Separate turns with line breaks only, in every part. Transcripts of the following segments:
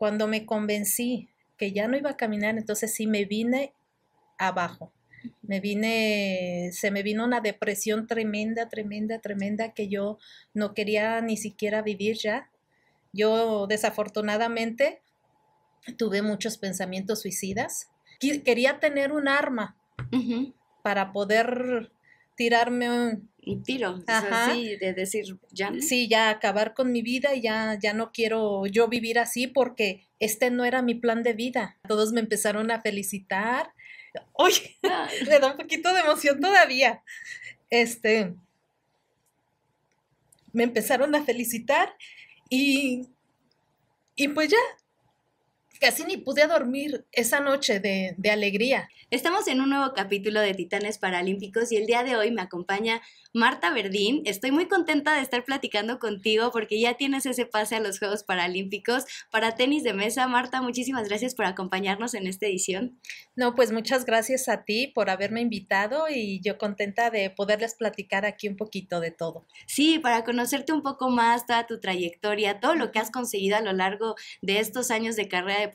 Cuando me convencí que ya no iba a caminar, entonces sí me vine abajo. Me vine, se me vino una depresión tremenda, tremenda, tremenda que yo no quería ni siquiera vivir ya. Yo desafortunadamente tuve muchos pensamientos suicidas. Quería tener un arma para poder tirarme un... tiro, de decir ya. Sí, ya acabar con mi vida ya, ya no quiero yo vivir así porque este no era mi plan de vida. Todos me empezaron a felicitar. Oye, le da un poquito de emoción todavía. Este, me empezaron a felicitar y, y pues ya, Casi ni pude dormir esa noche de, alegría. Estamos en un
nuevo capítulo de Titanes Paralímpicos y el día de hoy me acompaña Marta Verdín. Estoy muy contenta de estar platicando contigo porque ya tienes ese pase a los Juegos Paralímpicos para tenis
de mesa. Marta, muchísimas gracias por acompañarnos en esta edición. No, pues muchas gracias a ti por haberme invitado y yo contenta de poderles platicar aquí un poquito de todo. Sí,
para conocerte un poco más, toda tu trayectoria,
todo lo que has conseguido a lo largo de estos
años de carrera de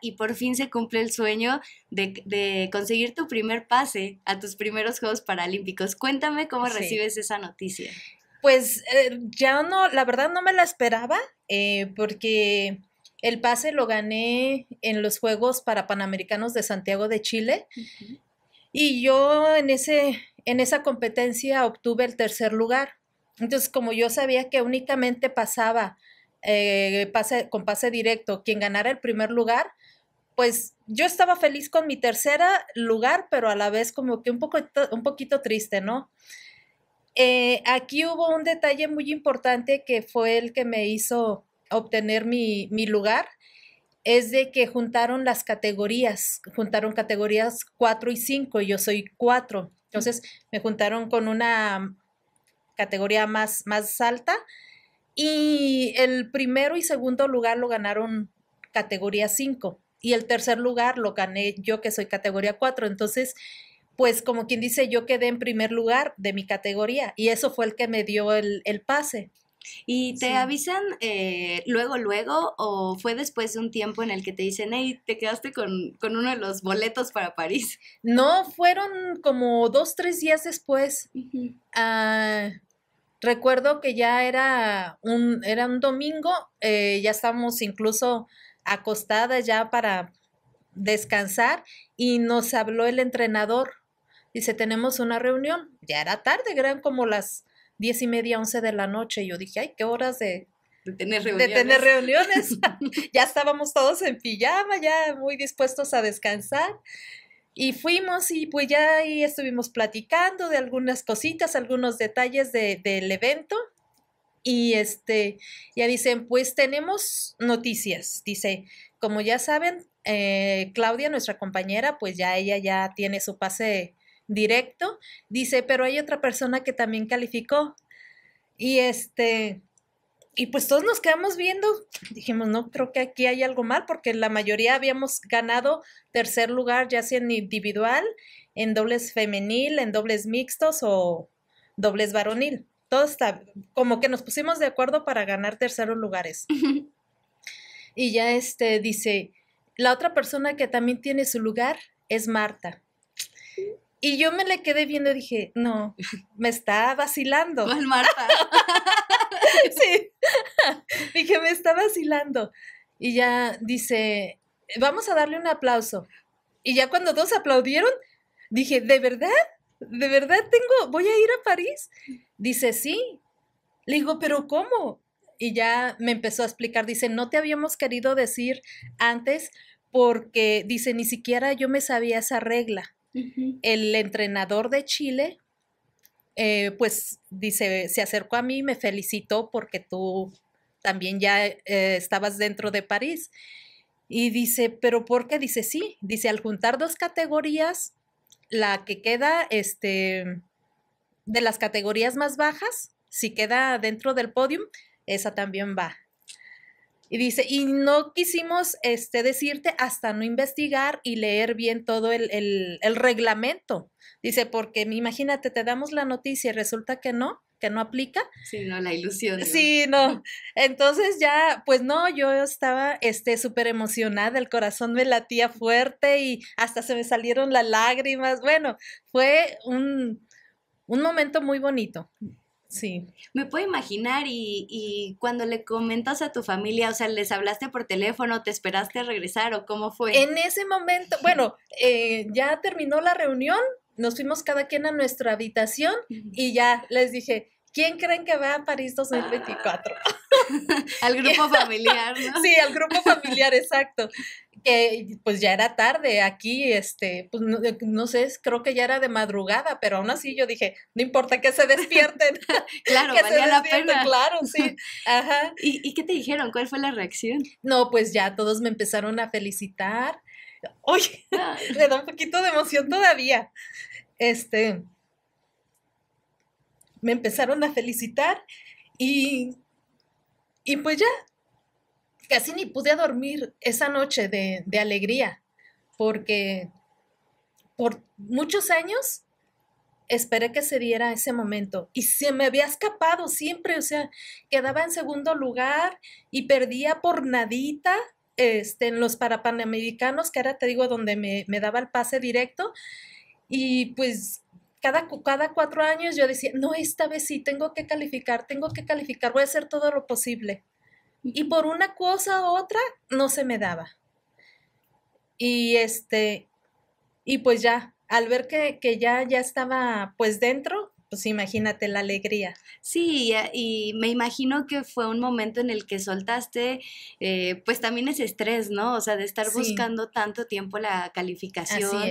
y por fin se cumple el sueño de, conseguir tu primer pase a tus primeros Juegos Paralímpicos. Cuéntame cómo recibes esa noticia.
Pues eh, ya no, la verdad no me la esperaba eh, porque el pase lo gané en los Juegos para Panamericanos de Santiago de Chile y yo en, ese, en esa competencia obtuve el tercer lugar. Entonces, como yo sabía que únicamente pasaba eh, con pase directo, quien ganara el primer lugar, pues yo estaba feliz con mi tercera lugar, pero a la vez como que un, poco, un poquito triste, ¿no? Eh, aquí hubo un detalle muy importante que fue el que me hizo obtener mi, lugar, es de que juntaron las categorías, juntaron categorías 4 y 5, yo soy 4, entonces me juntaron con una categoría más, más alta y el primero y segundo lugar lo ganaron categoría 5 y el tercer lugar lo gané yo que soy categoría 4. Entonces, pues como quien dice, yo quedé en primer lugar de mi categoría y eso fue el que me dio el, pase.
¿Y te avisan eh, luego, luego o fue después de un tiempo en el que te dicen, hey, te quedaste con, uno de los boletos para París? No,
fueron como dos, tres días después. Ah... Recuerdo que ya era un, era un domingo, eh, ya estábamos incluso acostadas ya para descansar y nos habló el entrenador. Dice, tenemos una reunión. Ya era tarde, eran como las diez y media, once de la noche. Y yo dije, ay, qué horas De tener reuniones. ya estábamos todos en pijama, ya muy dispuestos a descansar. Y fuimos y pues ya ahí estuvimos platicando de algunas cositas, algunos detalles de, del evento. Y este, ya dicen, pues tenemos noticias. Dice, como ya saben, eh, Claudia, nuestra compañera, pues ya ella ya tiene su pase directo. Dice, pero hay otra persona que también calificó. Y este, y pues todos nos quedamos viendo, dijimos, no, creo que aquí hay algo mal, porque la mayoría habíamos ganado tercer lugar, ya sea en individual, en dobles femenil, en dobles mixtos o dobles varonil. Todo está, como que nos pusimos de acuerdo para ganar terceros lugares. y ya este dice, la otra persona que también tiene su lugar es Marta. Y yo me le quedé viendo y dije, no, me está vacilando. Marta? sí. Dije, me está vacilando. Y ya dice, vamos a darle un aplauso. Y ya cuando dos aplaudieron, dije, ¿de verdad? ¿De verdad tengo, voy a ir a París? Dice, sí. Le digo, ¿pero cómo? Y ya me empezó a explicar, dice, no te habíamos querido decir antes porque, dice, ni siquiera yo me sabía esa regla. El entrenador de Chile eh, pues dice, se acercó a mí, me felicitó porque tú también ya eh, estabas dentro de París. Y dice, pero ¿por qué? Dice, sí, dice, al juntar dos categorías, la que queda, este, de las categorías más bajas, si queda dentro del podium, esa también va. Y dice, y no quisimos este, decirte hasta no investigar y leer bien todo el, reglamento. Dice, porque imagínate, te damos la noticia y resulta que no, que no aplica. Sí, no, la ilusión. Sí, no. Entonces ya, pues no, yo estaba este súper emocionada, el corazón me latía fuerte y hasta se me salieron las lágrimas. Bueno, fue un, un momento muy bonito. Sí. Me
puedo imaginar y, cuando le comentas a tu familia, o sea, les hablaste por teléfono, te
esperaste a regresar o cómo fue. En ese momento, bueno, eh, ya terminó la reunión, nos fuimos cada quien a nuestra habitación y ya les dije, ¿quién creen que va a París 2024? al grupo familiar, ¿no? sí, al grupo familiar, exacto que pues ya era tarde aquí, este, pues no, eh, sé, creo que ya era de madrugada, pero aún así yo dije, no importa que se despierten. claro, que valía se la pena. Claro, sí. Ajá. ¿Y, qué te dijeron? ¿Cuál fue la reacción? No, pues ya todos me empezaron a felicitar. Oye, le da un poquito de emoción todavía. Este, me empezaron a felicitar y, y pues ya, casi ni pude dormir esa noche de, alegría, porque por muchos años esperé que se diera ese momento y se me había escapado siempre, o sea, quedaba en segundo lugar y perdía por nadita este, en los parapanamericanos, que ahora te digo donde me, daba el pase directo y pues cada, cada cuatro años yo decía, no, esta vez sí, tengo que calificar, tengo que calificar, voy a hacer todo lo posible. Y por una cosa u otra no se me daba. Y este, y pues ya, al ver que, que ya, ya estaba pues dentro, pues, imagínate la alegría. Sí, eh,
y, me imagino que fue un momento en el que soltaste, eh, pues también ese estrés, ¿no? O sea, de estar buscando tanto tiempo la calificación.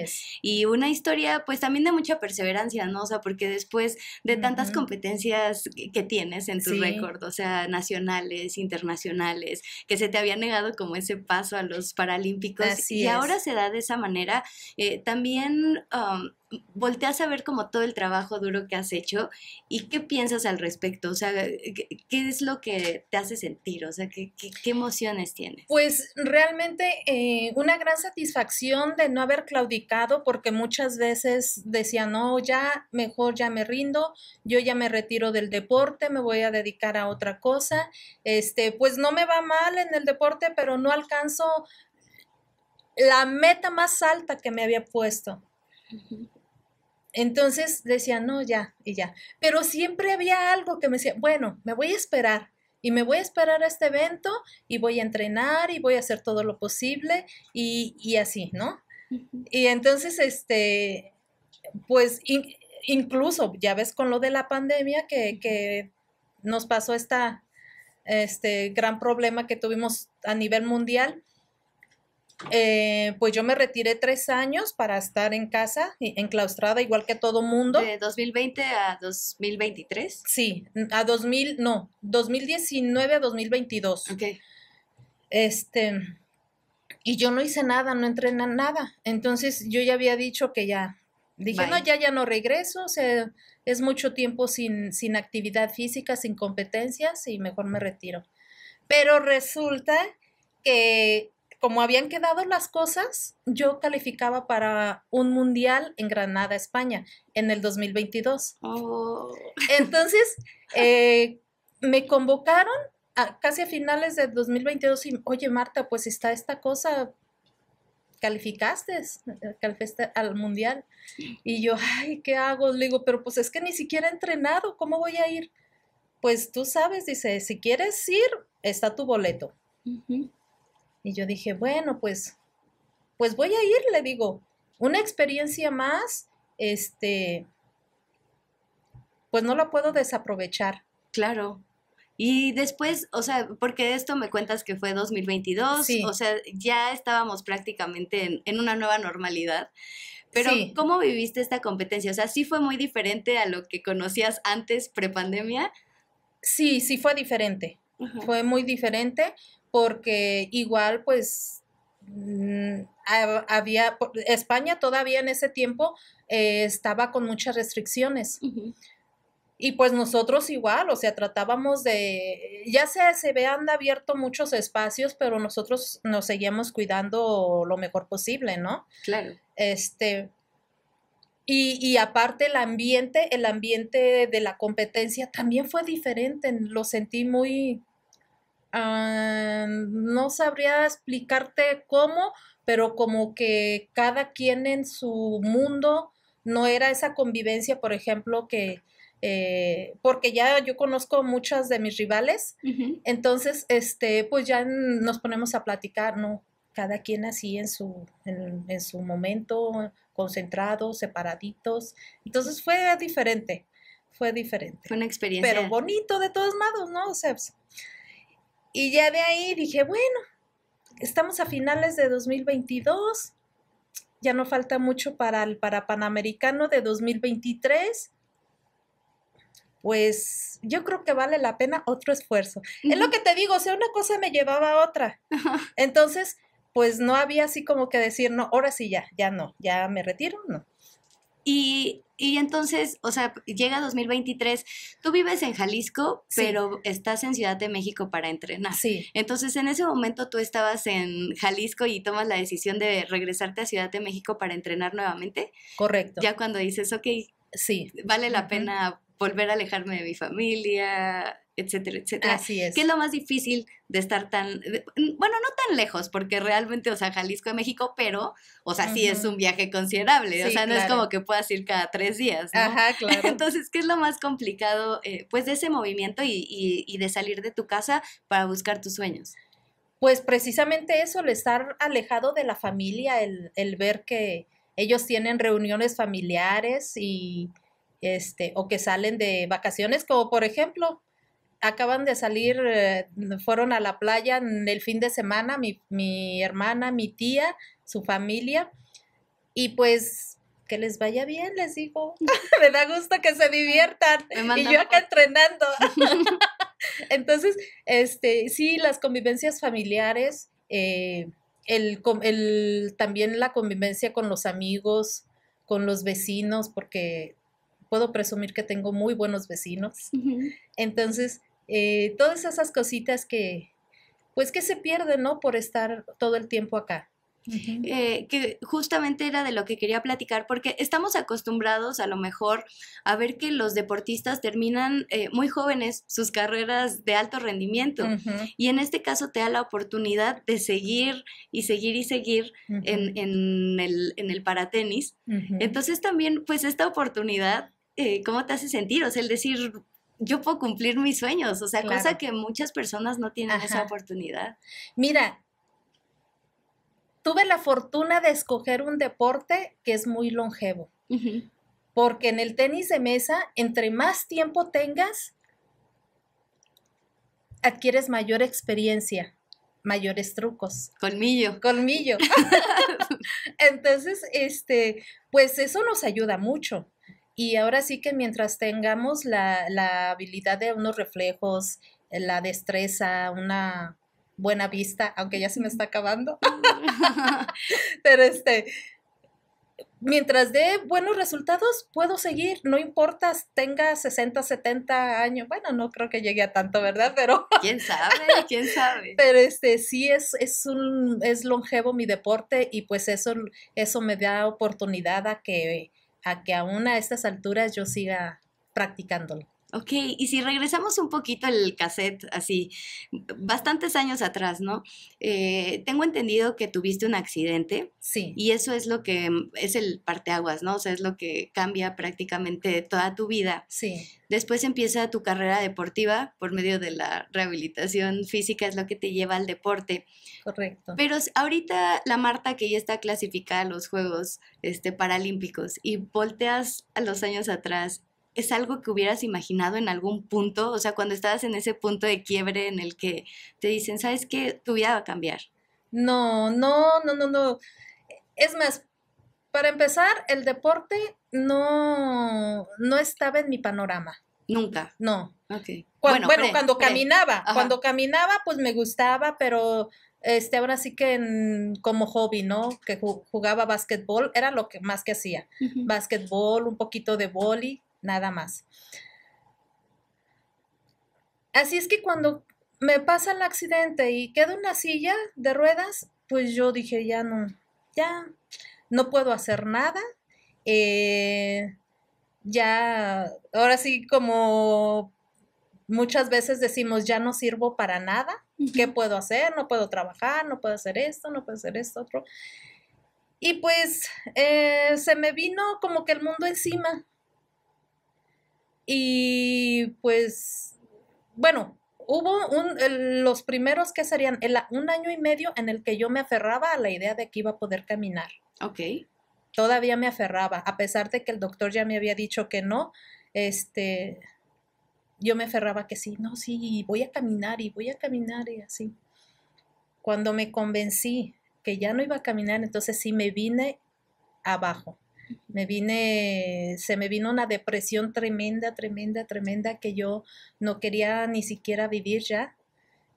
Y una historia, pues también de mucha perseverancia, ¿no? O sea, porque después de tantas competencias que, tienes en tu récord, o sea, nacionales, internacionales, que se te había negado como ese paso a los Paralímpicos, y ahora se da de esa manera, eh, también... Um, volteas a ver como todo el trabajo duro que has hecho y qué piensas al respecto, o sea, qué, es lo que te hace sentir, o sea, qué, emociones tienes.
Pues realmente eh, una gran satisfacción de no haber claudicado porque muchas veces decía, no, ya mejor ya me rindo, yo ya me retiro del deporte, me voy a dedicar a otra cosa, este, pues no me va mal en el deporte, pero no alcanzo la meta más alta que me había puesto. Entonces decía, no, ya, y ya. Pero siempre había algo que me decía, bueno, me voy a esperar y me voy a esperar a este evento y voy a entrenar y voy a hacer todo lo posible y, así, ¿no? Y entonces, este, pues incluso, ya ves con lo de la pandemia que, que nos pasó esta, este gran problema que tuvimos a nivel mundial, eh, pues yo me retiré tres años para estar en casa, enclaustrada igual que todo mundo. ¿De 2020 a 2023? Sí, a 2000, no, 2019 a 2022. Ok. Este, y yo no hice nada, no entrené nada. Entonces yo ya había dicho que ya, dije, no, ya, ya no regreso, o sea, es mucho tiempo sin, sin actividad física, sin competencias y mejor me retiro. Pero resulta que como habían quedado las cosas, yo calificaba para un mundial en Granada, España, en el 2022. Entonces, eh, me convocaron a, casi a finales de 2022 y, oye, Marta, pues está esta cosa, calificaste, al mundial. Y yo, ay, ¿qué hago? Le digo, pero pues es que ni siquiera he entrenado, ¿cómo voy a ir? Pues tú sabes, dice, si quieres ir, está tu boleto. Y yo dije, bueno, pues, pues voy a ir, le digo, una experiencia más, este, pues no la puedo desaprovechar. Claro.
Y después, o sea, porque esto me cuentas que fue 2022, o sea, ya estábamos prácticamente en, una nueva normalidad. Pero, ¿cómo viviste esta competencia? O sea, ¿sí fue muy diferente a lo que conocías antes prepandemia?
Sí, sí fue diferente. Fue muy diferente porque igual pues mm, había, España todavía en ese tiempo eh, estaba con muchas restricciones. Y pues nosotros igual, o sea, tratábamos de, ya sea, se vean abierto muchos espacios, pero nosotros nos seguíamos cuidando lo mejor posible, ¿no? Claro. Este, y, aparte el ambiente, el ambiente de la competencia también fue diferente, lo sentí muy, Ah, no sabría explicarte cómo, pero como que cada quien en su mundo no era esa convivencia, por ejemplo, que, eh, porque ya yo conozco muchas de mis rivales, entonces, este, pues ya nos ponemos a platicar, ¿no? Cada quien así en su, su momento, concentrados, separaditos. Entonces fue diferente, fue diferente. Fue una experiencia. Pero bonito de todos modos, ¿no? O pues, y ya de ahí dije, bueno, estamos a finales de 2022, ya no falta mucho para el para Panamericano de 2023. Pues yo creo que vale la pena otro esfuerzo. Es lo que te digo, o sea, una cosa me llevaba a otra. Entonces, pues no había así como que decir, no, ahora sí ya, ya no, ya me retiro, no. Y y entonces, o sea, llega 2023, tú vives en Jalisco, pero
estás en Ciudad de México para entrenar. Sí. Entonces, en ese momento tú estabas en Jalisco y tomas la decisión de regresarte a Ciudad de México para entrenar nuevamente. Correcto. Ya cuando dices, ok, sí. vale la pena volver a alejarme de mi familia, etcétera, etcétera. Así es. ¿Qué es lo más difícil de estar tan, bueno, no tan lejos, porque realmente, o sea, Jalisco de México, pero, o sea, sí es un viaje considerable, o sea, no es como que puedas ir cada tres días. ¿no? Ajá, claro. Entonces, ¿qué es lo más complicado, eh, pues, de ese movimiento y,
y, de salir de tu casa para buscar tus sueños? Pues precisamente eso, el estar alejado de la familia, el, el ver que ellos tienen reuniones familiares y este, o que salen de vacaciones, como por ejemplo, acaban de salir, eh, fueron a la playa el fin de semana, mi, hermana, mi tía, su familia, y pues que les vaya bien, les digo. Me da gusto que se diviertan. Y yo acá entrenando. Entonces, este, sí, las convivencias familiares, eh, el, el, también la convivencia con los amigos, con los vecinos, porque puedo presumir que tengo muy buenos vecinos. Entonces, eh, todas esas cositas que, pues que se pierden, ¿no? Por estar todo
el tiempo acá. Eh, que justamente era de lo que quería platicar, porque estamos acostumbrados a lo mejor a ver que los deportistas terminan eh, muy jóvenes sus carreras de alto rendimiento y en este caso te da la oportunidad de seguir y seguir y seguir en, en, el, en el paratenis. Entonces también pues esta oportunidad eh, cómo te hace sentir, o sea, el decir, yo puedo cumplir mis sueños,
o sea, cosa que muchas personas no tienen esa oportunidad. Mira, tuve la fortuna de escoger un deporte que es muy longevo, porque en el tenis de mesa, entre más tiempo tengas, adquieres mayor experiencia mayores trucos. Colmillo. Colmillo. Entonces, este, pues eso nos ayuda mucho. Y ahora sí que mientras tengamos la, habilidad de unos reflejos, eh, la destreza, una buena vista, aunque ya se me está acabando, pero este, mientras dé buenos resultados, puedo seguir, no importa, tenga 60, 70 años, bueno, no creo que llegue a tanto, ¿verdad? Pero... ¿Quién sabe? ¿Quién sabe? Pero este, sí es, es, un, es longevo mi deporte y pues eso, eso me da oportunidad a que a que aún a estas alturas yo siga practicándolo. Ok, y si regresamos un poquito
al cassette, así, bastantes años atrás, ¿no? Eh, tengo entendido que tuviste un accidente. Sí. Y eso es lo que mm, es el parteaguas, ¿no? O sea, es lo que cambia prácticamente toda tu vida. Sí. Después empieza tu carrera deportiva por medio de la rehabilitación física, es lo que te lleva al deporte. Correcto. Pero ahorita la Marta que ya está clasificada a los Juegos este, Paralímpicos y volteas a los años atrás es algo que hubieras imaginado en algún punto, o sea, cuando estabas en ese punto de quiebre en el que te dicen, ¿sabes qué? Tu vida va a cambiar.
No, no, no, no, no. Es más, para empezar, el deporte no, no estaba en mi panorama. Nunca. No. bueno, cuando caminaba, cuando caminaba, pues me gustaba, pero este, ahora sí que como hobby, ¿no? Que jugaba básquetbol, era lo que más que hacía. Básquetbol, un poquito de vóley, nada más. Así es que cuando me pasa el accidente y en una silla de ruedas, pues yo dije, ya no, ya no puedo hacer nada. Eh, ya, ahora sí, como muchas veces decimos, ya no sirvo para nada, ¿qué puedo hacer? No puedo trabajar, no puedo hacer esto, no puedo hacer esto, otro. Y pues eh, se me vino como que el mundo encima, y pues, bueno, hubo un, los primeros que serían un año y medio en el que yo me aferraba a la idea de que iba a poder caminar. Ok. Todavía me aferraba, a pesar de que el doctor ya me había dicho que no, este, yo me aferraba que sí, no, sí, voy a caminar y voy a caminar y así. Cuando me convencí que ya no iba a caminar, entonces sí me vine abajo me vine, se me vino una depresión tremenda, tremenda, tremenda que yo no quería ni siquiera vivir ya.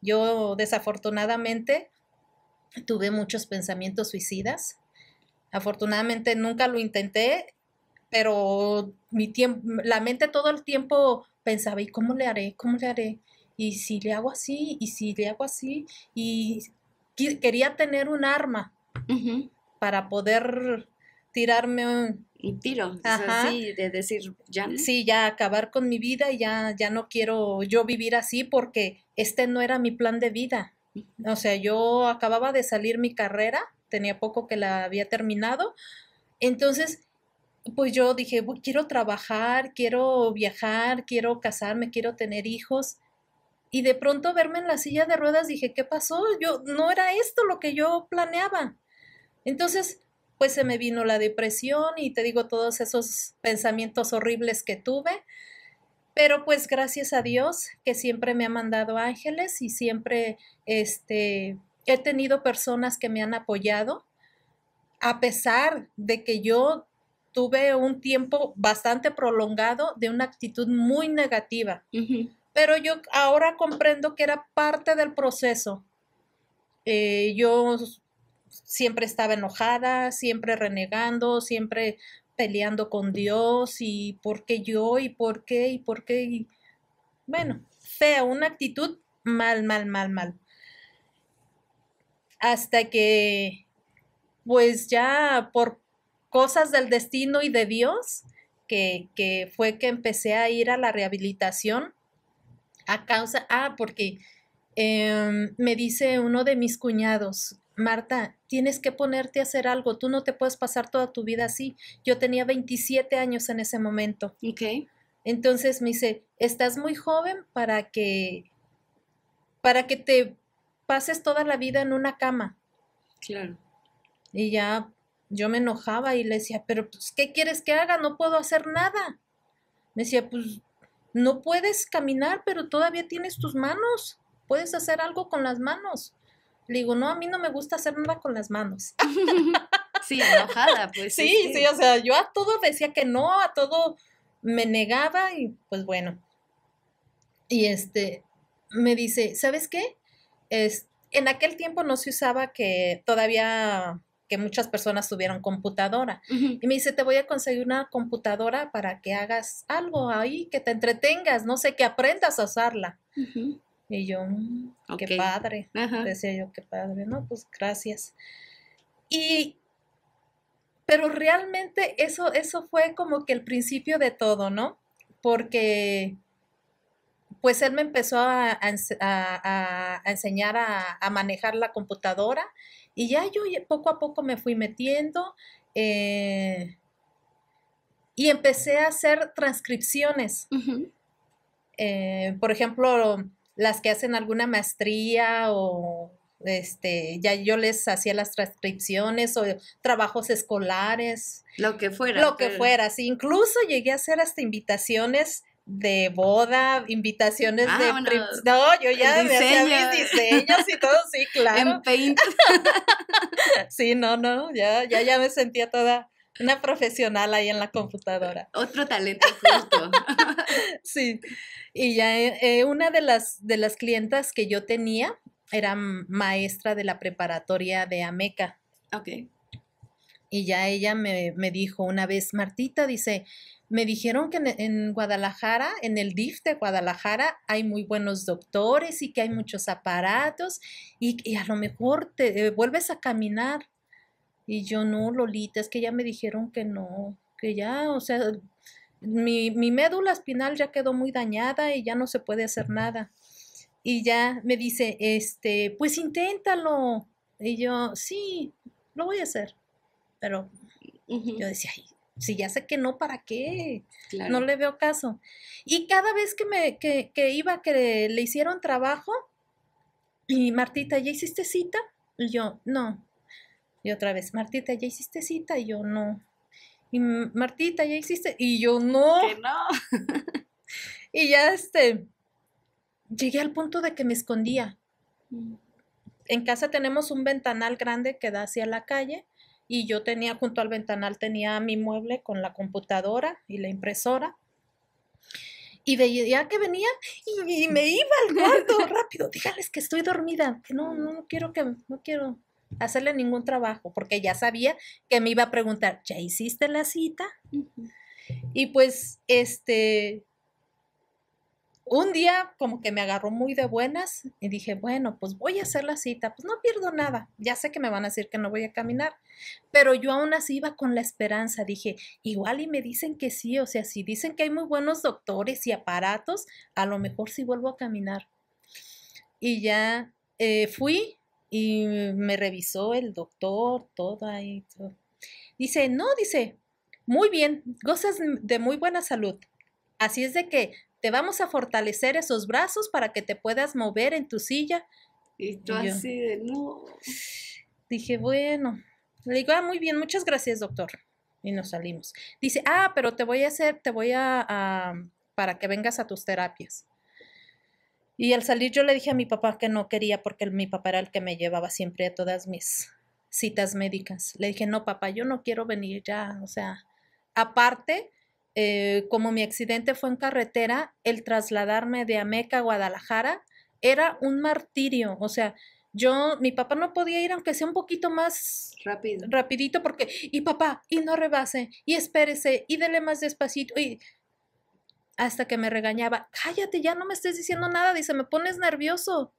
Yo desafortunadamente tuve muchos pensamientos suicidas. Afortunadamente nunca lo intenté, pero mi tiempo, la mente todo el tiempo pensaba, ¿y cómo le haré? ¿Cómo le haré? Y si le hago así, y si le hago así, y quería tener un arma para poder tirarme un, tiro, sí, de decir ya. Sí, ya acabar con mi vida y ya, ya no quiero yo vivir así porque este no era mi plan de vida. O sea, yo acababa de salir mi carrera, tenía poco que la había terminado. Entonces, pues yo dije, quiero trabajar, quiero viajar, quiero casarme, quiero tener hijos. Y de pronto verme en la silla de ruedas dije, ¿qué pasó? Yo no era esto lo que yo planeaba. Entonces, pues se me vino la depresión y te digo todos esos pensamientos horribles que tuve. Pero pues gracias a Dios que siempre me ha mandado ángeles y siempre este, he tenido personas que me han apoyado, a pesar de que yo tuve un tiempo bastante prolongado de una actitud muy negativa. Pero yo ahora comprendo que era parte del proceso. Eh, yo siempre estaba enojada, siempre renegando, siempre peleando con Dios y por qué yo y por qué y por qué. Bueno, fea, una actitud mal, mal, mal, mal. Hasta que, pues ya por cosas del destino y de Dios, que, que fue que empecé a ir a la rehabilitación a causa, ah, porque em, me dice uno de mis cuñados, Marta, tienes que ponerte a hacer algo, tú no te puedes pasar toda tu vida así. Yo tenía 27 años en ese momento. Entonces me dice, estás muy joven para que, para que te pases toda la vida en una cama. Claro. Y ya yo me enojaba y le decía, pero pues, ¿qué quieres que haga? No puedo hacer nada. Me decía, pues no puedes caminar, pero todavía tienes tus manos. Puedes hacer algo con las manos. Le digo, no, a mí no me gusta hacer nada con las manos. sí, enojada, pues. Sí, sí, o sea, yo a todo decía que no, a todo me negaba y pues bueno. Y este, me dice, ¿sabes qué? Es, en aquel tiempo no se usaba que todavía que muchas personas tuvieron computadora. Y me dice, te voy a conseguir una computadora para que hagas algo ahí, que te entretengas, no sé, que aprendas a usarla. Y yo, mm, qué padre. Decía yo, qué padre. No, pues gracias. Y, pero realmente eso, eso fue como que el principio de todo, ¿no? Porque pues él me empezó a, enseñar a, manejar la computadora y ya yo poco a poco me fui metiendo eh, y empecé a hacer transcripciones. Eh, por ejemplo, las que hacen alguna maestría o este, ya yo les hacía las transcripciones o trabajos escolares. Lo que fuera. Lo que fuera, sí. Incluso llegué a hacer hasta invitaciones de boda, invitaciones de no, yo ya me hacía mis diseños y todo, sí, claro. En paint. sí, no, no, ya, ya, ya me sentía toda una profesional ahí en la computadora. Otro talento justo. sí. Y ya eh, eh, una de las, de las clientas que yo tenía era maestra de la preparatoria de Ameca. Ok. Y ya ella me, dijo una vez, Martita, dice, me dijeron que en, Guadalajara, en el DIF de Guadalajara, hay muy buenos doctores y que hay muchos aparatos y, a lo mejor te eh, vuelves a caminar. Y yo no, Lolita, es que ya me dijeron que no, que ya, o sea, mi, médula espinal ya quedó muy dañada y ya no se puede hacer nada. Y ya me dice, este, pues inténtalo. Y yo, sí, lo voy a hacer. Pero yo decía, si ya sé que no, ¿para qué? No le veo caso. Y cada vez que me iba, que le, le hicieron trabajo, y Martita, ¿ya hiciste cita? Y yo, no. Y otra vez, Martita, ¿ya hiciste cita? Y yo, no. Martita, ya hiciste? Y yo no. y ya este, llegué al punto de que me escondía. Mm. En casa tenemos un ventanal grande que da hacia la calle y yo tenía junto al ventanal tenía mi mueble con la computadora y la impresora. Y veía que venía y, me iba al cuarto rápido. Dígales que estoy dormida, que no, no quiero que, no quiero hacerle ningún trabajo, porque ya sabía que me iba a preguntar, ¿ya hiciste la cita? Y pues, este, un día como que me agarró muy de buenas y dije, bueno, pues voy a hacer la cita, pues no pierdo nada, ya sé que me van a decir que no voy a caminar, pero yo aún así iba con la esperanza, dije, igual y me dicen que sí, o sea, si dicen que hay muy buenos doctores y aparatos, a lo mejor sí vuelvo a caminar. Y ya eh, fui, y me revisó el doctor, todo ahí. Todo. Dice, no, dice, muy bien, gozas de muy buena salud. Así es de que te vamos a fortalecer esos brazos para que te puedas mover en tu silla. Y tú así
de no.
Dije, bueno, le digo, ah, muy bien, muchas gracias, doctor. Y nos salimos. Dice, ah, pero te voy a hacer, te voy a para que vengas a tus terapias. Y al salir yo le dije a mi papá que no quería porque mi papá era el que me llevaba siempre a todas mis citas médicas. Le dije, no, papá, yo no quiero venir ya. O sea, aparte, eh, como mi accidente fue en carretera, el trasladarme de Ameca a Guadalajara era un martirio. O sea, yo, mi papá no podía ir aunque sea un poquito más rápido, rapidito porque, y papá, y no rebase, y espérese, y dele más despacito, y hasta que me regañaba, cállate, ya no me estés diciendo nada, dice, me pones nervioso.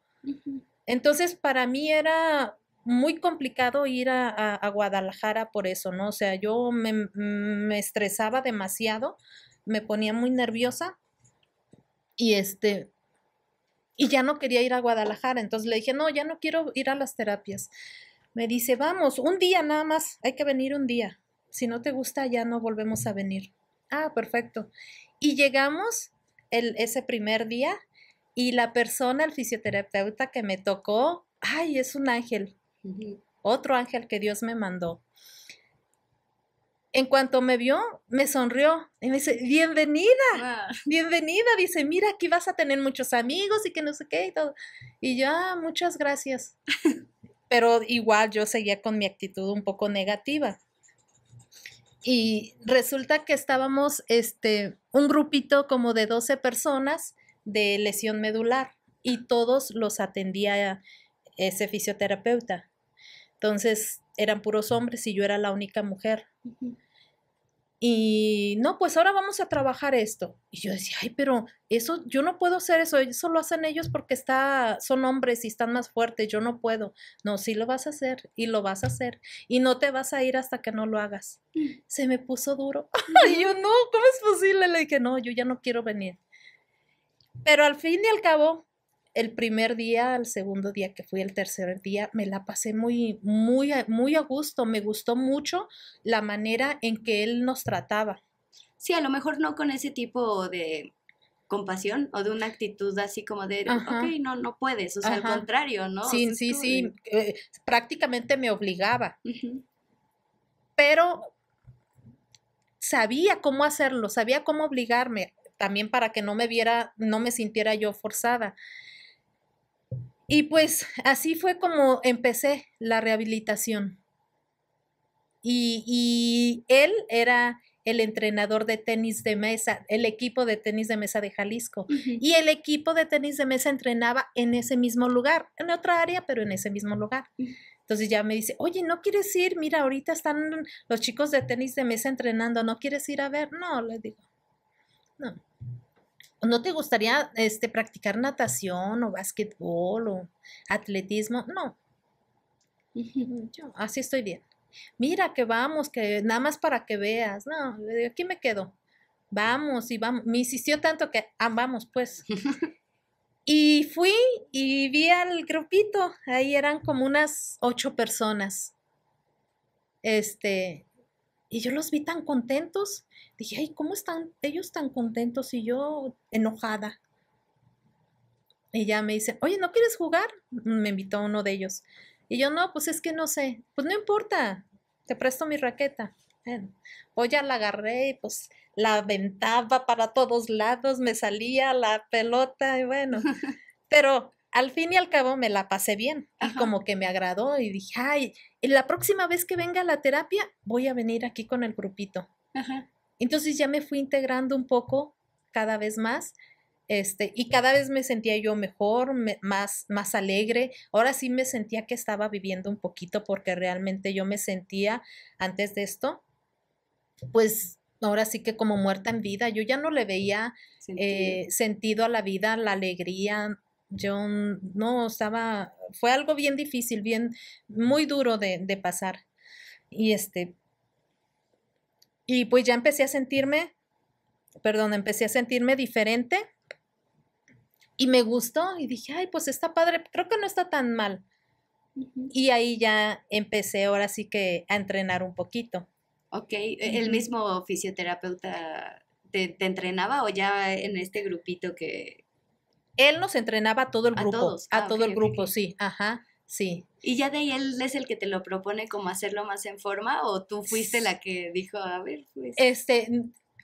Entonces, para mí era muy complicado ir a, Guadalajara por eso, ¿no? O sea, yo me, me, estresaba demasiado, me ponía muy nerviosa y este, y ya no quería ir a Guadalajara. Entonces le dije, no, ya no quiero ir a las terapias. Me dice, vamos, un día nada más, hay que venir un día. Si no te gusta, ya no volvemos a venir. Ah, perfecto. Y llegamos el, ese primer día y la persona, el fisioterapeuta que me tocó, ay, es un ángel, otro ángel que Dios me mandó. En cuanto me vio, me sonrió y me dice, bienvenida, ah. bienvenida. Dice, mira, aquí vas a tener muchos amigos y que no sé qué y todo. Y yo, ah, muchas gracias. Pero igual yo seguía con mi actitud un poco negativa y resulta que estábamos este, un grupito como de 12 personas de lesión medular y todos los atendía ese fisioterapeuta. Entonces eran puros hombres y yo era la única mujer. Y no, pues ahora vamos a trabajar esto. Y yo decía, ay, pero eso, yo no puedo hacer eso, eso lo hacen ellos porque está, son hombres y están más fuertes, yo no puedo. No, sí lo vas a hacer y lo vas a hacer. Y no te vas a ir hasta que no lo hagas. Mm. Se me puso duro. y yo, no, ¿cómo es posible? Le dije, no, yo ya no quiero venir. Pero al fin y al cabo, el primer día, el segundo día que fui, el tercer día, me la pasé muy, muy, muy a gusto. Me gustó mucho la manera en que él nos trataba.
Sí, a lo mejor no con ese tipo de compasión o de una actitud así como de, ok,
no, no puedes, o sea, al contrario, ¿no? Sí, sí, sí, eh, prácticamente me obligaba. Pero sabía cómo hacerlo, sabía cómo obligarme, también para que no me viera, no me sintiera yo forzada. Y pues así fue como empecé la rehabilitación. Y, él era el entrenador de tenis de mesa, el equipo de tenis de mesa de Jalisco. Y el equipo de tenis de mesa entrenaba en ese mismo lugar, en otra área, pero en ese mismo lugar. Entonces ya me dice, oye, ¿no quieres ir? Mira, ahorita están los chicos de tenis de mesa entrenando, ¿no quieres ir a ver? No, le digo, no. ¿No te gustaría este, practicar natación o básquetbol o atletismo? No. Mm, yo, así estoy bien. Mira que vamos, que nada más para que veas. No, aquí me quedo. Vamos y vamos. Me insistió tanto que, ah, vamos pues. Y fui y vi al grupito. Ahí eran como unas ocho personas. Este, y yo los vi tan contentos. Dije, ay, ¿cómo están ellos tan contentos y yo enojada? Y ya me dice, oye, ¿no quieres jugar? Me invitó uno de ellos. Y yo, no, pues es que no sé. Pues no importa, te presto mi raqueta. Bueno, pues ya la agarré y pues la aventaba para todos lados, me salía la pelota y bueno. Pero al fin y al cabo me la pasé bien y como que me agradó y dije, ay, la próxima vez que venga la terapia voy a venir aquí con el grupito. Entonces ya me fui integrando un poco cada vez más. Este, y cada vez me sentía yo mejor, más, más alegre. Ahora sí me sentía que estaba viviendo un poquito porque realmente yo me sentía antes de esto, pues ahora sí que como muerta en vida. Yo ya no le veía sentido, eh, sentido a la vida, la alegría, yo no estaba, fue algo bien difícil, bien, muy duro de, pasar. Y este, y pues ya empecé a sentirme, perdón, empecé a sentirme diferente y me gustó y dije, ay, pues está padre, creo que no está tan mal. Y ahí ya empecé ahora sí que a entrenar un poquito. Ok, ¿e, ¿el mismo fisioterapeuta
te entrenaba o ya en este grupito que, él nos entrenaba a
todo el grupo. A, ah, todo el grupo, sí. Ajá, sí. ¿Y ya de ahí
él es el que te lo propone como hacerlo más en forma o tú fuiste la que dijo, a ver, pues"?
Este,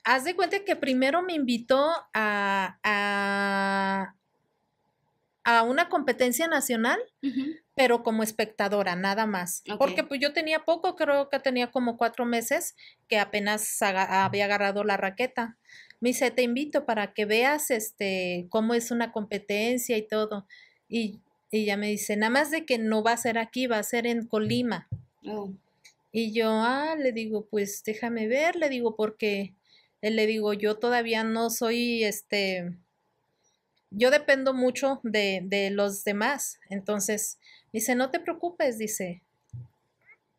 haz de cuenta que primero me invitó a, a, una competencia nacional, pero como espectadora, nada más. Porque pues yo tenía poco, creo que tenía como cuatro meses que apenas había agarrado la raqueta me dice, te invito para que veas este, cómo es una competencia y todo. Y, y ella me dice, nada más de que no va a ser aquí, va a ser en Colima. Oh. Y yo, ah, le digo, pues déjame ver, le digo, porque eh, le digo, yo todavía no soy, este, yo dependo mucho de, de los demás. Entonces, dice, no te preocupes, dice,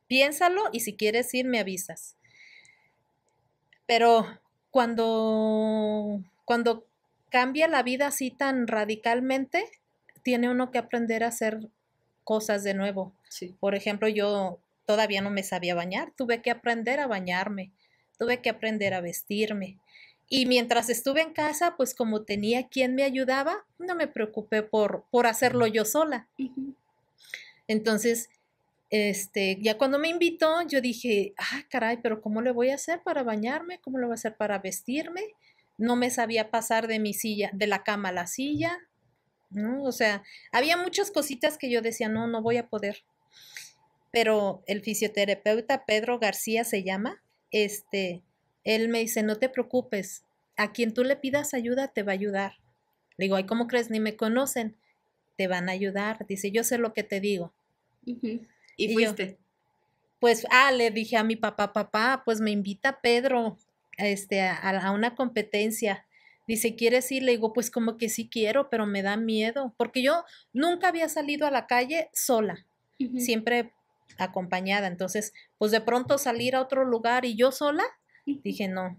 piénsalo y si quieres ir, me avisas. Pero cuando, cuando cambia la vida así tan radicalmente, tiene uno que aprender a hacer cosas de nuevo. Por ejemplo, yo todavía no me sabía bañar, tuve que aprender a bañarme, tuve que aprender a vestirme. Y mientras estuve en casa, pues como tenía quien me ayudaba, no me preocupé por, por hacerlo yo sola. Entonces, este, ya cuando me invitó, yo dije, ah, caray, pero ¿cómo le voy a hacer para bañarme? ¿Cómo le voy a hacer para vestirme? No me sabía pasar de mi silla, de la cama a la silla, ¿no? O sea, había muchas cositas que yo decía, no, no voy a poder. Pero el fisioterapeuta Pedro García se llama, este, él me dice, no te preocupes, a quien tú le pidas ayuda te va a ayudar. Le digo, ay, ¿cómo crees? Ni me conocen, te van a ayudar. Dice, yo sé lo que te digo. ¿Y, pues, ah, le dije a mi papá, papá, pues me invita Pedro este, a, una competencia. Dice, ¿quieres ir? Le digo, pues como que sí quiero, pero me da miedo, porque yo nunca había salido a la calle sola, siempre acompañada. Entonces, pues de pronto salir a otro lugar y yo sola, dije, no.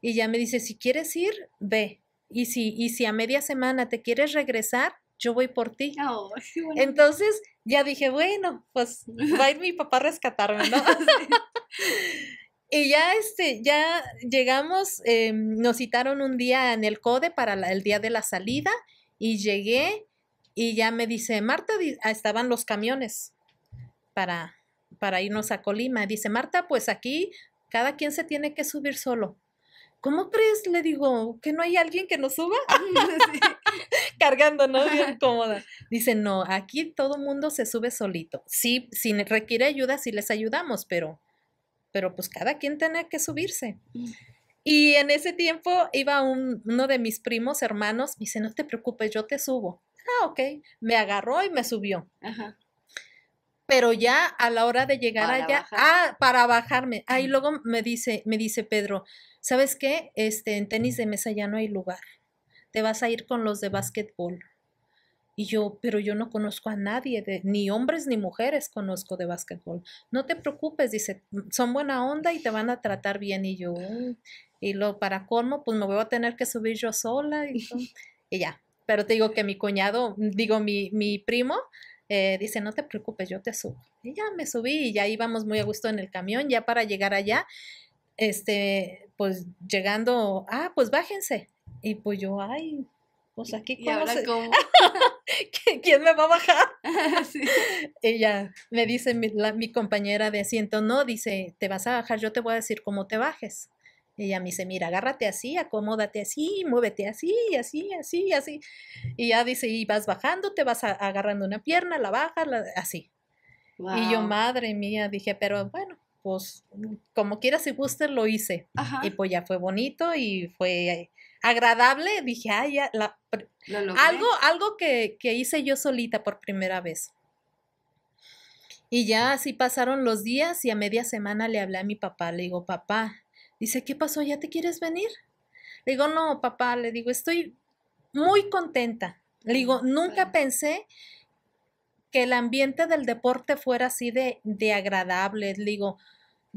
Y ya me dice, si quieres ir, ve. Y si, y si a media semana te quieres regresar, yo voy por ti. Oh, Entonces ya dije, bueno, pues va a ir mi papá a rescatarme, ¿no? y ya, este, ya llegamos, eh, nos citaron un día en el CODE para el día de la salida y llegué y ya me dice, Marta, ah, estaban los camiones para, para irnos a Colima. Dice, Marta, pues aquí cada quien se tiene que subir solo. ¿Cómo crees? Le digo, ¿que no hay alguien que nos suba? cargando, ¿no? Bien cómoda. Dice, no, aquí todo mundo se sube solito. Sí, si requiere ayuda, sí les ayudamos, pero, pero pues cada quien tiene que subirse. Mm. Y en ese tiempo iba uno de mis primos hermanos, y dice, no te preocupes, yo te subo. Ah, ok. Me agarró y me subió. Ajá pero ya a la hora de llegar allá, ah, para bajarme. Ahí mm. luego me dice, me dice Pedro, ¿sabes qué? Este, en tenis de mesa ya no hay lugar te vas a ir con los de básquetbol. Y yo, pero yo no conozco a nadie, ni hombres ni mujeres conozco de básquetbol. No te preocupes, dice, son buena onda y te van a tratar bien. Y yo, y lo para colmo, pues me voy a tener que subir yo sola. Y, ya, pero te digo que mi cuñado, digo mi, mi primo, eh, dice, no te preocupes, yo te subo. Y ya me subí y ya íbamos muy a gusto en el camión, ya para llegar allá, este, pues llegando, ah, pues bájense. Y pues yo, ay, pues aquí ¿Quién me va a bajar? Ella ah, me dice, mi, compañera de asiento, no, dice, te vas a bajar, yo te voy a decir cómo te bajes. Ella me dice, mira, agárrate así, acomódate así, muévete así, así, así, así. Y ya dice, y vas bajando, te vas agarrando una pierna, la baja así. Y yo, madre mía, dije, pero bueno, pues como quieras y si gustes, lo hice. Y pues ya fue bonito y fue agradable, dije, ay, algo, algo que, que hice yo solita por primera vez. Y ya así pasaron los días y a media semana le hablé a mi papá, le digo, papá, dice, ¿qué pasó? ¿Ya te quieres venir? Le digo, no, papá, le digo, estoy muy contenta. Le digo, nunca pensé que el ambiente del deporte fuera así de, de agradable. Le digo,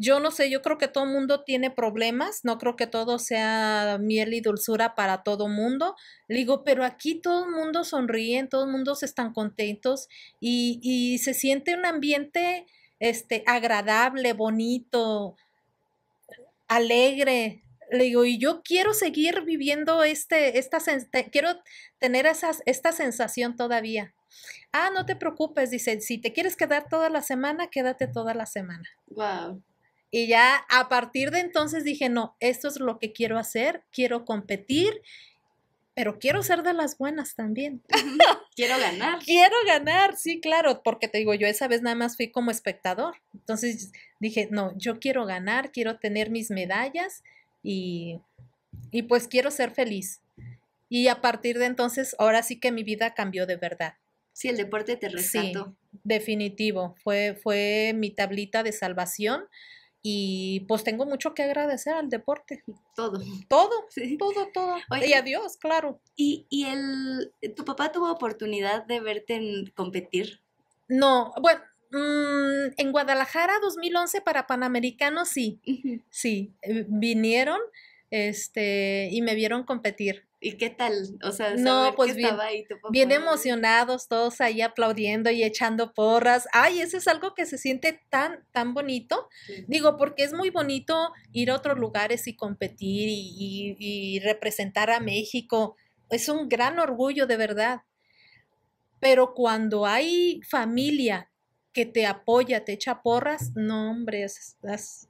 yo no sé, yo creo que todo el mundo tiene problemas, no creo que todo sea miel y dulzura para todo el mundo. Le digo, pero aquí todo el mundo sonríe, todo el mundo se están contentos y, se siente un ambiente este, agradable, bonito, alegre. Le digo, y yo quiero seguir viviendo este, esta, quiero tener esas, esta sensación todavía. Ah, no te preocupes, dice, si te quieres quedar toda la semana, quédate toda la semana. Wow. Y ya a partir de entonces dije, no, esto es lo que quiero hacer, quiero competir, pero quiero ser de las buenas también. quiero ganar. Quiero ganar, sí, claro, porque te digo, yo esa vez nada más fui como espectador. Entonces dije, no, yo quiero ganar, quiero tener mis medallas y, pues quiero ser feliz. Y a partir de entonces, ahora sí que mi vida cambió de verdad. Sí, el deporte te rescató. definitivo, fue, fue mi tablita de salvación y pues tengo mucho que agradecer al deporte. Todo. Todo, todo, todo. y a Dios, claro. ¿Y, y el, tu papá tuvo oportunidad
de verte competir?
No, bueno, mm, en Guadalajara 2011 para Panamericanos sí, sí, eh, vinieron este, y me vieron competir. ¿Y qué tal? O sea, no, pues bien, estaba ahí bien emocionados todos ahí aplaudiendo y echando porras. Ay, eso es algo que se siente tan, tan bonito. Digo, porque es muy bonito ir a otros lugares y competir y, representar a México. Es un gran orgullo, de verdad. Pero cuando hay familia que te apoya, te echa porras, no, hombre, estás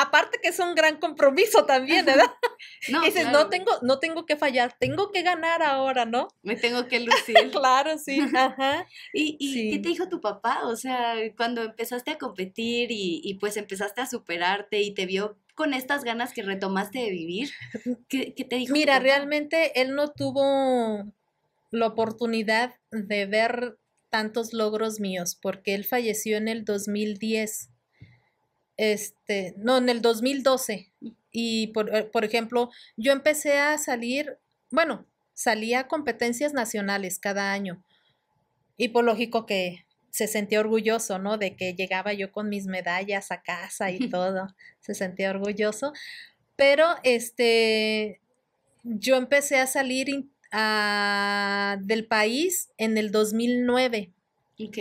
aparte que es un gran compromiso también, ¿verdad? no, dices, no, tengo, no tengo que fallar, tengo que ganar ahora, ¿no? Me tengo que lucir. claro, sí, ¿Y, qué te dijo tu papá? O sea, cuando empezaste a competir y,
pues empezaste a superarte y te vio con estas ganas que retomaste de vivir,
qué te dijo? Mira, realmente él no tuvo la oportunidad de ver tantos logros míos porque él falleció en el 2010 este, no, en el 2012. Y eh, por, ejemplo, yo empecé a salir, bueno, salía a competencias nacionales cada año. Y por lógico que se sentía orgulloso, ¿no? De que llegaba yo con mis medallas a casa y todo. se sentía orgulloso. Pero este, yo empecé a salir ah, del país en el 2009. Ok.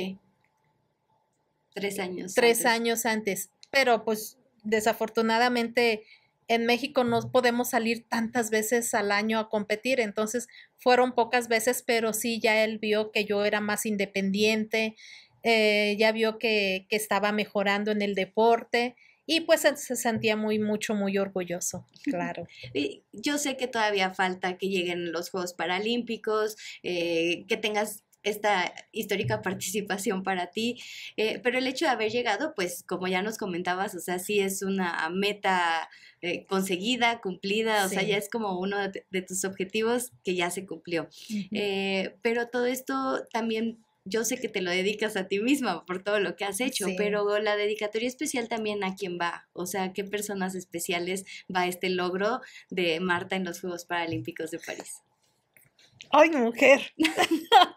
Tres años. Tres años antes pero pues desafortunadamente en México no podemos salir tantas veces al año a competir, entonces fueron pocas veces, pero sí ya él vio que yo era más independiente, eh, ya vio que, que, estaba mejorando en el deporte y pues se sentía muy, mucho, muy orgulloso, claro. Y yo
sé que todavía falta que lleguen los Juegos Paralímpicos, eh, que tengas esta histórica participación para ti, eh, pero el hecho de haber llegado, pues como ya nos comentabas, o sea, sí es una meta eh, conseguida, cumplida, o sea, ya es como uno de, tus objetivos que ya se cumplió. Eh, pero todo esto también yo sé que te lo dedicas a ti misma por todo lo que has hecho, pero la dedicatoria especial también a quién va, o sea, qué personas especiales va este logro de Marta en los Juegos Paralímpicos de París.
Ay, mujer.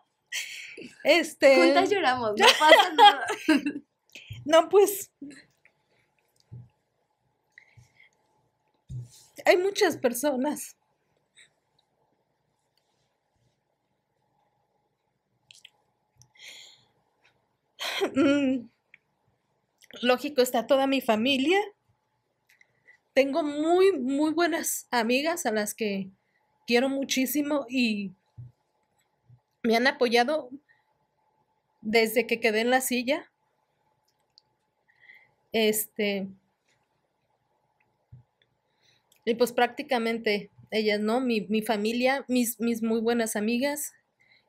Este. Juntas lloramos, no pasa nada. No, pues. Hay muchas personas. Mm, lógico, está toda mi familia. Tengo muy, muy buenas amigas a las que quiero muchísimo y me han apoyado desde que quedé en la silla. Este. Y pues prácticamente ellas, ¿no? Mi, familia, mis, muy buenas amigas.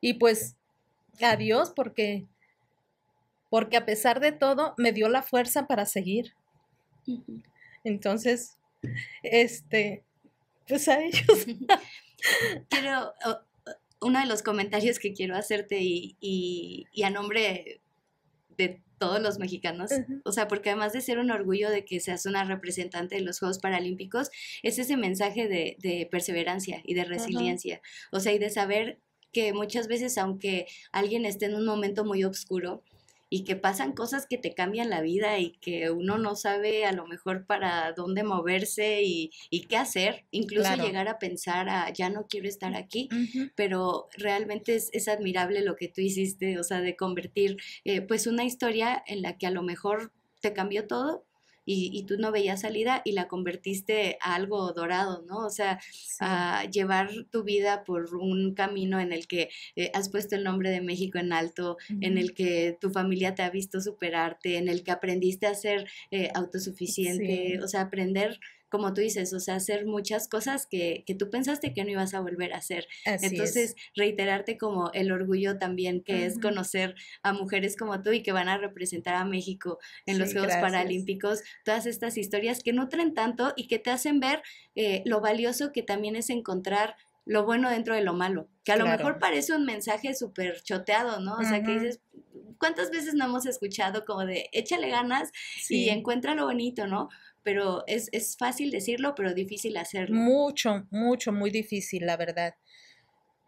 Y pues adiós, porque, porque a pesar de todo me dio la fuerza para seguir. Entonces, este, pues a
ellos. uno de los comentarios que quiero hacerte y, y, a nombre de todos los mexicanos, o sea, porque además de ser un orgullo de que seas una representante de los Juegos Paralímpicos, es ese mensaje de, perseverancia y de resiliencia, o sea, y de saber que muchas veces aunque alguien esté en un momento muy oscuro, y que pasan cosas que te cambian la vida y que uno no sabe a lo mejor para dónde moverse y, qué hacer, incluso llegar a pensar a ya no quiero estar mm, aquí, pero realmente es, admirable lo que tú hiciste, o sea, de convertir eh, pues una historia en la que a lo mejor te cambió todo y, tú no veías salida y la convertiste a algo dorado, ¿no? O sea, a llevar tu vida por un camino en el que eh, has puesto el nombre de México en alto, en el que tu familia te ha visto superarte, en el que aprendiste a ser eh, autosuficiente, o sea, aprender como tú dices, o sea, hacer muchas cosas que, tú pensaste que no ibas a volver a hacer. Entonces, reiterarte como el orgullo también que es conocer a mujeres como tú y que van a representar a México en los Juegos Paralímpicos, todas estas historias que nutren tanto y que te hacen ver eh, lo valioso que también es encontrar lo bueno dentro de lo malo, que a lo mejor parece un mensaje súper choteado, ¿no? O sea, que dices, ¿cuántas veces no hemos escuchado como de échale ganas y encuentra
lo bonito, ¿no? pero es, fácil decirlo, pero difícil hacerlo. Mucho, mucho, muy difícil, la verdad.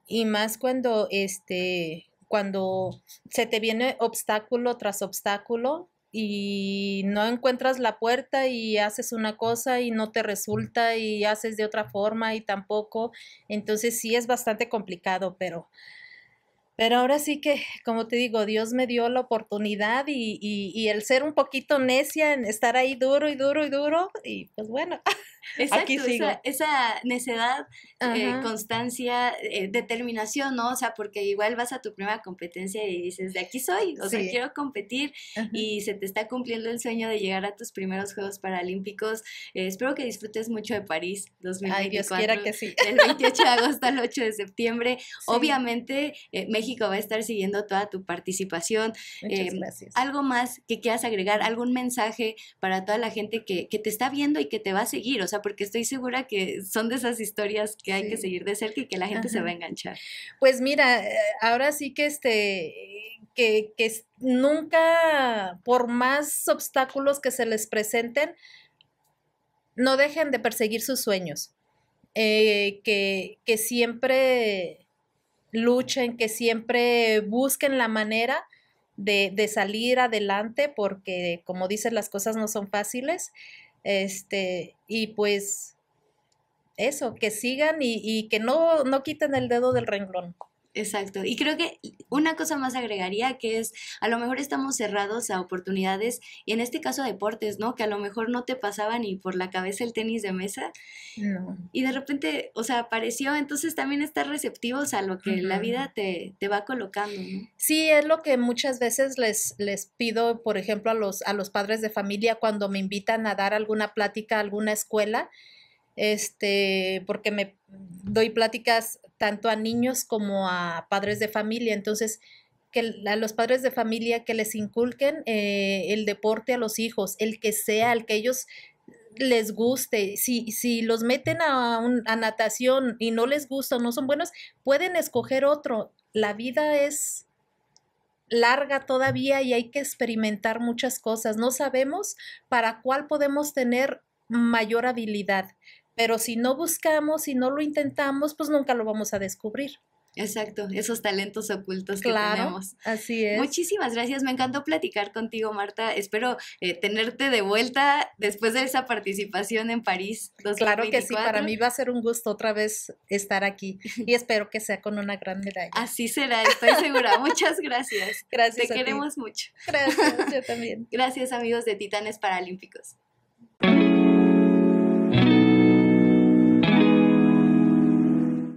Y más cuando, este, cuando se te viene obstáculo tras obstáculo y no encuentras la puerta y haces una cosa y no te resulta y haces de otra forma y tampoco. Entonces sí es bastante complicado, pero pero ahora sí que, como te digo, Dios me dio la oportunidad y, y, el ser un poquito necia en estar ahí duro y duro y duro, y pues bueno, Exacto, aquí Esa, esa necedad,
eh, constancia, eh, determinación, ¿no? O sea, porque igual vas a tu primera competencia y dices, de aquí soy, o sea, quiero competir y se te está cumpliendo el sueño de llegar a tus primeros Juegos Paralímpicos. Eh, espero que disfrutes mucho de París 2024. Ay, Dios quiera que sí. Del 28 de agosto al 8 de septiembre. Obviamente, México México va a estar siguiendo toda tu participación.
Muchas em, gracias.
Algo más que quieras agregar, algún mensaje para toda la gente que, te está viendo y que te va a seguir, o sea, porque estoy segura que son de esas historias que hay que seguir de cerca y que la gente se va a enganchar.
Pues mira, ahora sí que este, que, nunca, por más obstáculos que se les presenten, no dejen de perseguir sus sueños. Eh, que, que siempre luchen, que siempre busquen la manera de, salir adelante, porque como dicen, las cosas no son fáciles. Este, y pues eso, que sigan y, y que no, no quiten el dedo del renglón. Exacto. Y creo que una cosa
más agregaría que es, a lo mejor estamos cerrados a oportunidades y en este caso deportes, ¿no? Que a lo mejor no te pasaba ni por la cabeza el tenis de mesa. Y de repente, o sea, apareció, entonces también estar receptivos a lo que la vida te, te va colocando. ¿no?
Sí, es lo que muchas veces les, les pido, por ejemplo, a los, a los padres de familia cuando me invitan a dar alguna plática a alguna escuela este, porque me doy pláticas tanto a niños como a padres de familia. Entonces, que a los padres de familia que les inculquen eh, el deporte a los hijos, el que sea, el que ellos les guste. Si, si los meten a, un, a natación y no les gusta o no son buenos, pueden escoger otro. La vida es larga todavía y hay que experimentar muchas cosas. No sabemos para cuál podemos tener mayor habilidad pero si no buscamos, si no lo intentamos, pues nunca lo vamos a descubrir. Exacto, esos talentos ocultos que tenemos. Así es.
Muchísimas gracias, me encantó platicar contigo, Marta. Espero eh, tenerte de
vuelta después de esa participación en París Claro que sí, para mí va a ser un gusto otra vez estar aquí y espero que sea con una gran medalla. Así será, estoy segura.
Muchas gracias. Gracias. Te queremos mucho. Gracias, yo también. Gracias, amigos de Titanes Paralímpicos.